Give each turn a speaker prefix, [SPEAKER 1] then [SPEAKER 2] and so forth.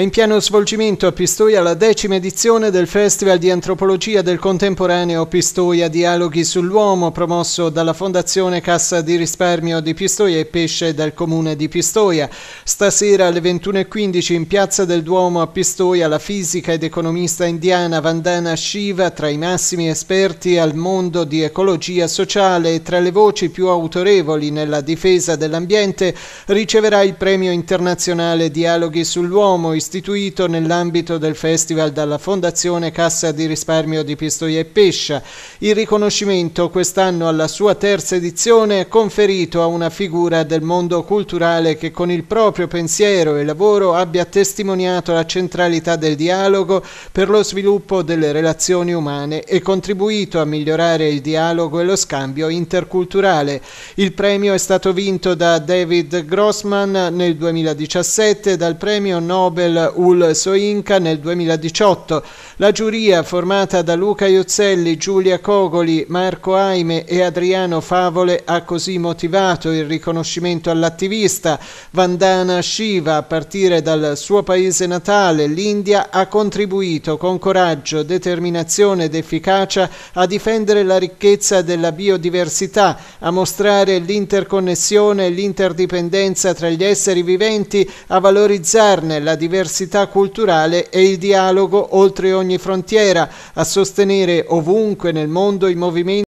[SPEAKER 1] È in pieno svolgimento a Pistoia la decima edizione del Festival di Antropologia del Contemporaneo Pistoia Dialoghi sull'Uomo, promosso dalla Fondazione Cassa di Risparmio di Pistoia e Pesce del Comune di Pistoia. Stasera alle 21.15 in Piazza del Duomo a Pistoia la fisica ed economista indiana Vandana Shiva, tra i massimi esperti al mondo di ecologia sociale e tra le voci più autorevoli nella difesa dell'ambiente, riceverà il premio internazionale Dialoghi sull'Uomo, istituito nell'ambito del festival dalla Fondazione Cassa di Risparmio di Pistoia e Pescia. Il riconoscimento quest'anno alla sua terza edizione è conferito a una figura del mondo culturale che con il proprio pensiero e lavoro abbia testimoniato la centralità del dialogo per lo sviluppo delle relazioni umane e contribuito a migliorare il dialogo e lo scambio interculturale. Il premio è stato vinto da David Grossman nel 2017 dal premio Nobel del UL Soinca nel 2018. La giuria, formata da Luca Iozzelli, Giulia Cogoli, Marco Aime e Adriano Favole, ha così motivato il riconoscimento all'attivista. Vandana Shiva, a partire dal suo paese natale, l'India, ha contribuito con coraggio, determinazione ed efficacia a difendere la ricchezza della biodiversità, a mostrare l'interconnessione e l'interdipendenza tra gli esseri viventi, a valorizzarne la diversità diversità culturale e il dialogo oltre ogni frontiera, a sostenere ovunque nel mondo i movimenti